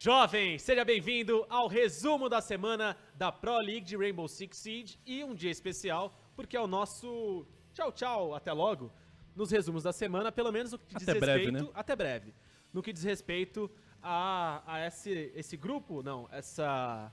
Jovem, seja bem-vindo ao resumo da semana da Pro League de Rainbow Six Siege e um dia especial, porque é o nosso tchau, tchau, até logo, nos resumos da semana, pelo menos no que diz até respeito. Breve, né? Até breve. No que diz respeito a, a esse, esse grupo, não, essa.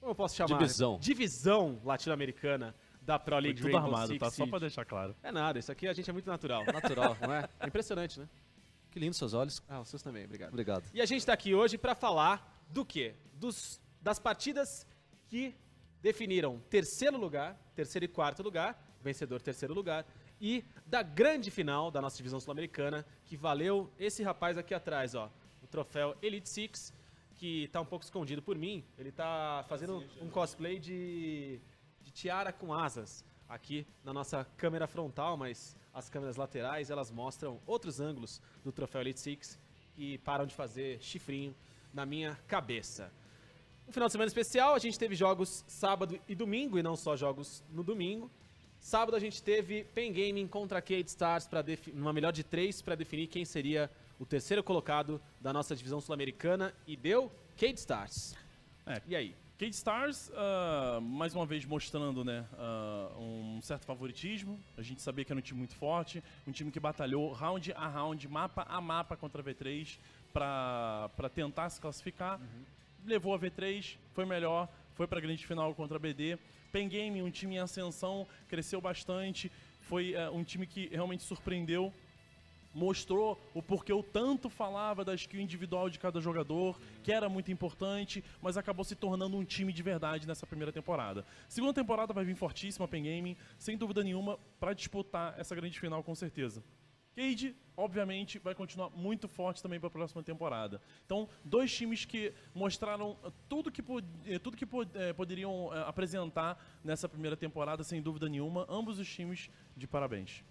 Como eu posso chamar? Divisão. Divisão latino-americana da Pro League Foi tudo Rainbow armado, Six tá? Siege. Só pra deixar claro. É nada, isso aqui a gente é muito natural. Natural, não é impressionante, né? Que lindo seus olhos. Ah, os seus também, obrigado. Obrigado. E a gente está aqui hoje para falar do quê? Dos, das partidas que definiram terceiro lugar, terceiro e quarto lugar, vencedor terceiro lugar, e da grande final da nossa divisão sul-americana, que valeu esse rapaz aqui atrás, ó, o troféu Elite Six, que está um pouco escondido por mim. Ele está fazendo um é. cosplay de, de tiara com asas aqui na nossa câmera frontal, mas as câmeras laterais elas mostram outros ângulos do troféu Elite Six e param de fazer chifrinho na minha cabeça. Um final de semana especial, a gente teve jogos sábado e domingo, e não só jogos no domingo. Sábado a gente teve Pen Gaming contra Kate Stars para uma melhor de três para definir quem seria o terceiro colocado da nossa divisão sul-americana e deu Kate Stars. É. E aí? Kate Stars, uh, mais uma vez mostrando né, uh, um certo favoritismo. A gente sabia que era um time muito forte, um time que batalhou round a round, mapa a mapa contra a V3 para tentar se classificar. Uhum. Levou a V3, foi melhor, foi para a grande final contra a BD. Pen Game, um time em ascensão, cresceu bastante, foi uh, um time que realmente surpreendeu mostrou o porquê eu tanto falava da skill individual de cada jogador, que era muito importante, mas acabou se tornando um time de verdade nessa primeira temporada. Segunda temporada vai vir fortíssima a Pen Gaming, sem dúvida nenhuma, para disputar essa grande final com certeza. Cade, obviamente, vai continuar muito forte também para a próxima temporada. Então, dois times que mostraram tudo que, eh, tudo que eh, poderiam eh, apresentar nessa primeira temporada, sem dúvida nenhuma. Ambos os times de parabéns.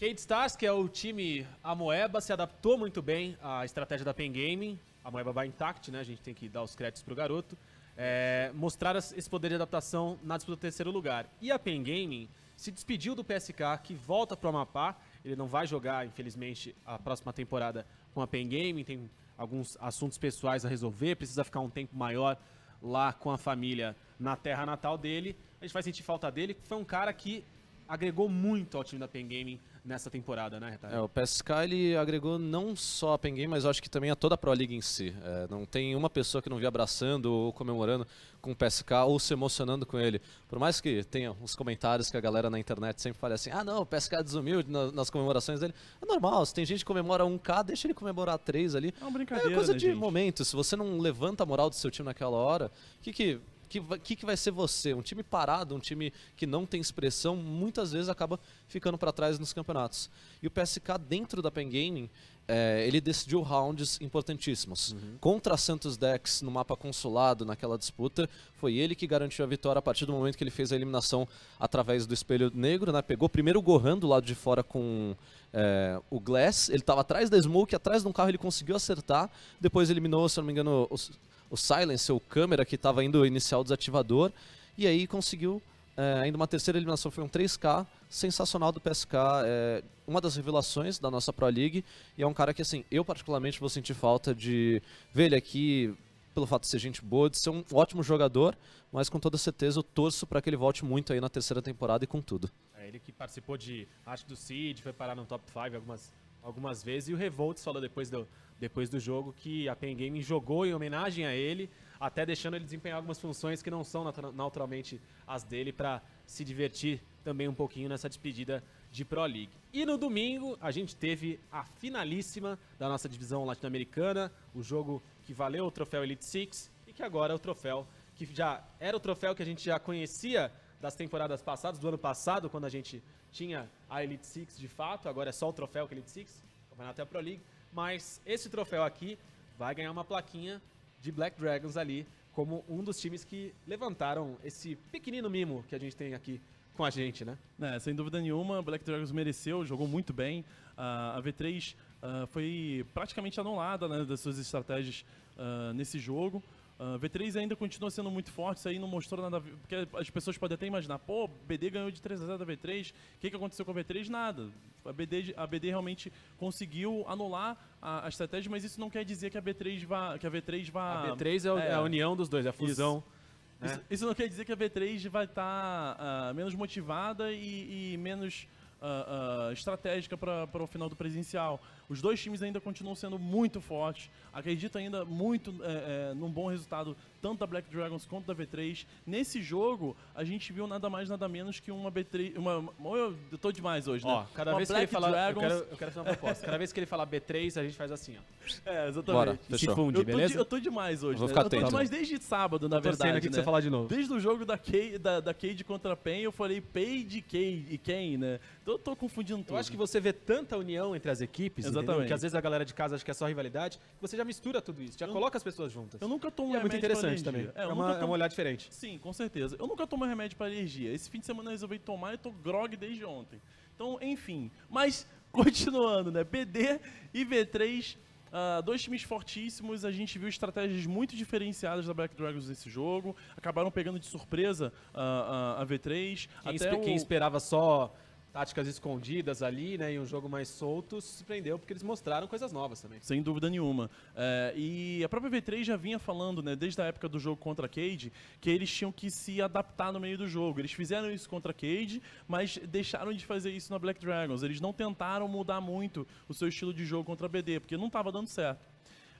Kate Stars, que é o time Amoeba, se adaptou muito bem à estratégia da Pen Gaming. A Amoeba vai intact, né? A gente tem que dar os créditos pro garoto. É, mostrar esse poder de adaptação na disputa do terceiro lugar. E a Pen Gaming se despediu do PSK, que volta pro Amapá. Ele não vai jogar, infelizmente, a próxima temporada com a Pen Gaming. Tem alguns assuntos pessoais a resolver, precisa ficar um tempo maior lá com a família na terra natal dele. A gente vai sentir falta dele, que foi um cara que agregou muito ao time da Pen Gaming nessa temporada, né, Retalho? É, o PSK ele agregou não só a Penguin, mas acho que também a toda a Pro League em si. É, não tem uma pessoa que não vi abraçando ou comemorando com o PSK ou se emocionando com ele. Por mais que tenha uns comentários que a galera na internet sempre fala assim: ah, não, o PSK é desumilde nas, nas comemorações dele. É normal, se tem gente que comemora 1K, deixa ele comemorar 3 ali. É uma é brincadeira. É coisa né, de gente? momento. Se você não levanta a moral do seu time naquela hora, o que que que, que, que vai ser você? Um time parado, um time que não tem expressão, muitas vezes acaba ficando para trás nos campeonatos. E o PSK, dentro da Pen Gaming, é, ele decidiu rounds importantíssimos. Uhum. Contra Santos Dex, no mapa consulado, naquela disputa, foi ele que garantiu a vitória a partir do momento que ele fez a eliminação através do espelho negro, né? Pegou primeiro o Gohan do lado de fora com é, o Glass, ele estava atrás da Smoke, atrás de um carro ele conseguiu acertar, depois eliminou, se não me engano, os, o silencer, o câmera que estava indo inicial desativador, e aí conseguiu é, ainda uma terceira eliminação, foi um 3K, sensacional do PSK, é, eh, uma das revelações da nossa Pro League, e é um cara que assim, eu particularmente vou sentir falta de ver ele aqui, pelo fato de ser gente boa, de ser um ótimo jogador, mas com toda certeza eu torço para que ele volte muito aí na terceira temporada e com tudo. É, ele que participou de, acho do Seed, foi parar no top 5 algumas algumas vezes. E o Revolts falou depois do, depois do jogo que a Pen Gaming jogou em homenagem a ele, até deixando ele desempenhar algumas funções que não são naturalmente as dele, para se divertir também um pouquinho nessa despedida de Pro League. E no domingo a gente teve a finalíssima da nossa divisão latino-americana, o jogo que valeu o troféu Elite Six e que agora é o troféu que já era o troféu que a gente já conhecia das temporadas passadas, do ano passado, quando a gente tinha a Elite Six de fato, agora é só o troféu que é Elite Six, o campeonato é a Pro League, mas esse troféu aqui vai ganhar uma plaquinha de Black Dragons ali, como um dos times que levantaram esse pequenino mimo que a gente tem aqui com a gente, né? É, sem dúvida nenhuma, Black Dragons mereceu, jogou muito bem. Uh, a V3 uh, ah, foi praticamente anulada né, das suas estratégias uh, nesse jogo. Ah, V3 ainda continua sendo muito forte, isso aí não mostrou nada. Porque as pessoas podem até imaginar, pô, BD ganhou de 3 a 0 da V3, o que, que aconteceu com a V3? Nada. A BD, a BD realmente conseguiu anular a, a estratégia, mas isso não quer dizer que a B3 vá. Que a, V3 vá, a 3 é, é, a é. união dos dois, é a fusão. Isso. Né? Isso, isso, não quer dizer que a v 3 vai estar tá, uh, menos motivada e, e menos uh, uh, estratégica para o final do presencial. Os dois times ainda continuam sendo muito fortes. Acredito ainda muito é, é num bom resultado, tanto da Black Dragons quanto da V3. Nesse jogo, a gente viu nada mais, nada menos que uma B3. Uma, uma eu tô demais hoje, né? Ó, cada uma vez Black que ele falar. Dragons... Eu, quero, eu quero fazer uma proposta. cada vez que ele falar B3, a gente faz assim, ó. É, exatamente. Bora, fechou. Se funde, beleza? Eu tô, eu tô demais hoje. Vou né? ficar atento. Mas demais desde sábado, na tô verdade. aqui né? que você falar de novo. Desde o jogo da Cade, da, da contra a Pen, eu falei Pay de e quem, né? Então, tô, tô confundindo tudo. Eu acho que você vê tanta união entre as equipes, Exatamente. Entendeu? que às vezes a galera de casa acha que é só rivalidade, que você já mistura tudo isso, já eu, coloca as pessoas juntas. Eu nunca tomo um remédio É muito interessante também. É, é, uma, é tomo... é um olhar diferente. Sim, com certeza. Eu nunca tomo remédio para alergia. Esse fim de semana eu resolvi tomar e tô grog desde ontem. Então, enfim. Mas, continuando, né? BD e V3 Uh, ah, dois times fortíssimos, a gente viu estratégias muito diferenciadas da Black Dragons nesse jogo, acabaram pegando de surpresa uh, uh, a V3. Quem, esp o... quem esperava só táticas escondidas ali, né, e um jogo mais solto, se prendeu porque eles mostraram coisas novas também. Sem dúvida nenhuma. É, e a própria V3 já vinha falando, né, desde a época do jogo contra a Cade, que eles tinham que se adaptar no meio do jogo. Eles fizeram isso contra a Cade, mas deixaram de fazer isso na Black Dragons. Eles não tentaram mudar muito o seu estilo de jogo contra a BD, porque não estava dando certo.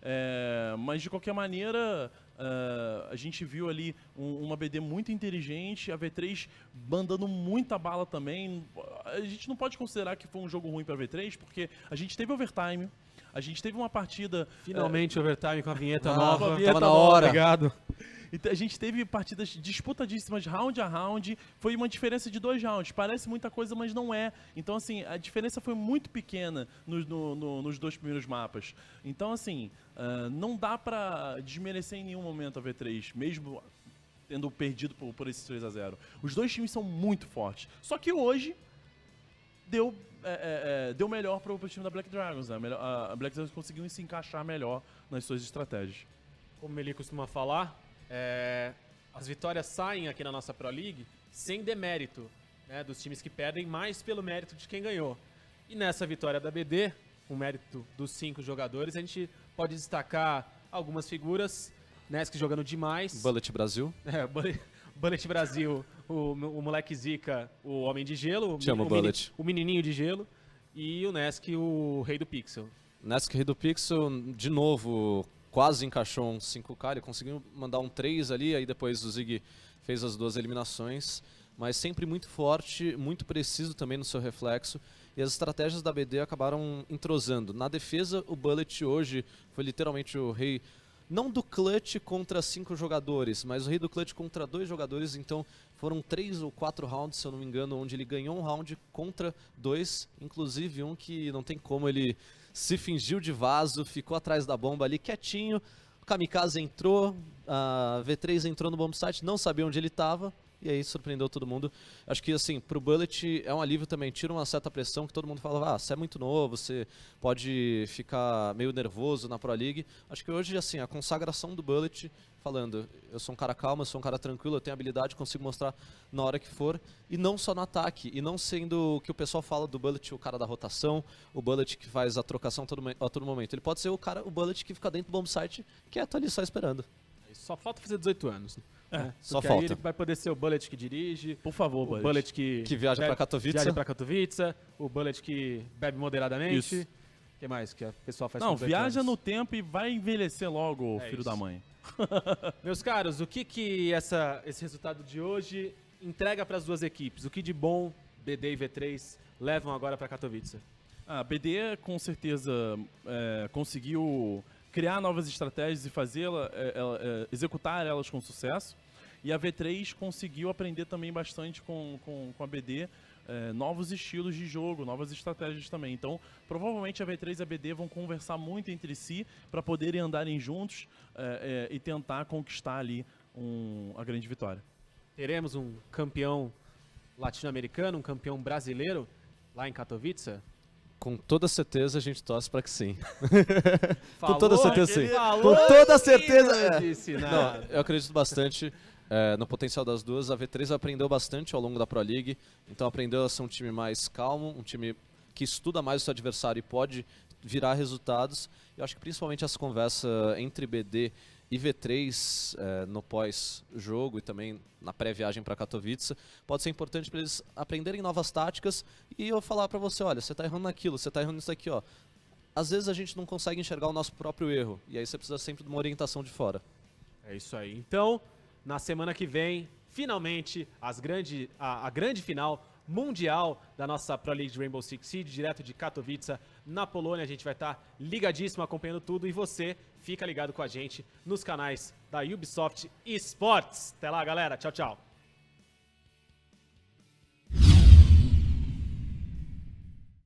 É, mas de qualquer maneira, Uh, a gente viu ali um, uma BD muito inteligente, a V3 bandando muita bala também. A gente não pode considerar que foi um jogo ruim para a V3, porque a gente teve overtime, a gente teve uma partida. Eh, Finalmente, é... overtime com a vinheta ah, nova. A vinheta Tava na hora. Obrigado. Então, a gente teve partidas disputadíssimas round a round. Foi uma diferença de dois rounds. Parece muita coisa, mas não é. Então, assim, a diferença foi muito pequena no, no, no, nos dois primeiros mapas. Então, assim, uh, não dá para desmerecer em nenhum momento a V3, mesmo tendo perdido por, por esses 3 a 0 Os dois times são muito fortes. Só que hoje deu, é, é, é deu melhor para o time da Black Dragons. Né? A Black Dragons conseguiu se encaixar melhor nas suas estratégias. Como ele costuma falar, é, as vitórias saem aqui na nossa Pro League sem demérito né, dos times que perdem, mais pelo mérito de quem ganhou. E nessa vitória da BD, o mérito dos cinco jogadores, a gente pode destacar algumas figuras. Nesk né, jogando demais. Bullet Brasil. É, Bullet, Bullet Brasil, o, o, moleque Zica, o homem de gelo. chama o, Bullet. o menininho de gelo. E o Nesk, o rei do pixel. Nesk, rei do pixel, de novo quase encaixou um 5K, ele conseguiu mandar um 3 ali, aí depois o Zig fez as duas eliminações, mas sempre muito forte, muito preciso também no seu reflexo, e as estratégias da BD acabaram entrosando. Na defesa, o Bullet hoje foi literalmente o rei não do clutch contra cinco jogadores, mas o rei do clutch contra dois jogadores, então foram três ou quatro rounds, se eu não me engano, onde ele ganhou um round contra dois, inclusive um que não tem como ele se fingiu de vaso, ficou atrás da bomba ali quietinho. O kamikaze entrou, a V3 entrou no bomb não sabia onde ele estava. E aí surpreendeu todo mundo. Acho que, assim, pro Bullet é um alívio também. Tira uma certa pressão que todo mundo fala, ah, você é muito novo, você pode ficar meio nervoso na Pro League. Acho que hoje, assim, a consagração do Bullet, falando, eu sou um cara calmo, eu sou um cara tranquilo, eu tenho habilidade, consigo mostrar na hora que for. E não só no ataque. E não sendo o que o pessoal fala do Bullet, o cara da rotação, o Bullet que faz a trocação a todo momento. Ele pode ser o cara, o Bullet que fica dentro do bombsite, site, quieto é ali só esperando. Só falta fazer 18 anos. Né? É, é só falta. Aí ele vai poder ser o Bullet que dirige. Por favor, o Bullet. Bullet que, que viaja para Katowice. Viaja para Katowice. O Bullet que bebe moderadamente. O que mais que a pessoa faz Não, viaja anos. no tempo e vai envelhecer logo, é filho isso. da mãe. Meus caros, o que que essa, esse resultado de hoje entrega para as duas equipes? O que de bom BD e V3 levam agora para Katowice? A ah, BD com certeza é, conseguiu criar novas estratégias e fazê-la, é, é, é, executar elas com sucesso. E a V3 conseguiu aprender também bastante com, com, com a BD é, novos estilos de jogo, novas estratégias também. Então, provavelmente a V3 e a BD vão conversar muito entre si para poderem andarem juntos é, é, e tentar conquistar ali um, a grande vitória. Teremos um campeão latino-americano, um campeão brasileiro lá em Katowice? Com toda certeza a gente torce para que sim. Falou, Com toda né? certeza sim. Com toda certeza. Não disse nada. Não, eu acredito bastante é, no potencial das duas. A V3 aprendeu bastante ao longo da Pro League, então aprendeu a ser um time mais calmo, um time que estuda mais o seu adversário e pode virar resultados. Eu acho que principalmente essa conversa entre BD e V3 eh, no pós-jogo e também na pré-viagem para Katowice pode ser importante para eles aprenderem novas táticas e eu falar para você, olha, você está errando naquilo, você está errando isso aqui, ó. Às vezes a gente não consegue enxergar o nosso próprio erro e aí você precisa sempre de uma orientação de fora. É isso aí. Então, na semana que vem, finalmente as grande, a, a grande final mundial da nossa Pro League de Rainbow Six Siege, direto de Katowice, na Polônia. A gente vai estar tá ligadíssimo acompanhando tudo e você fica ligado com a gente nos canais da Ubisoft Esports. Até lá, galera. Tchau, tchau.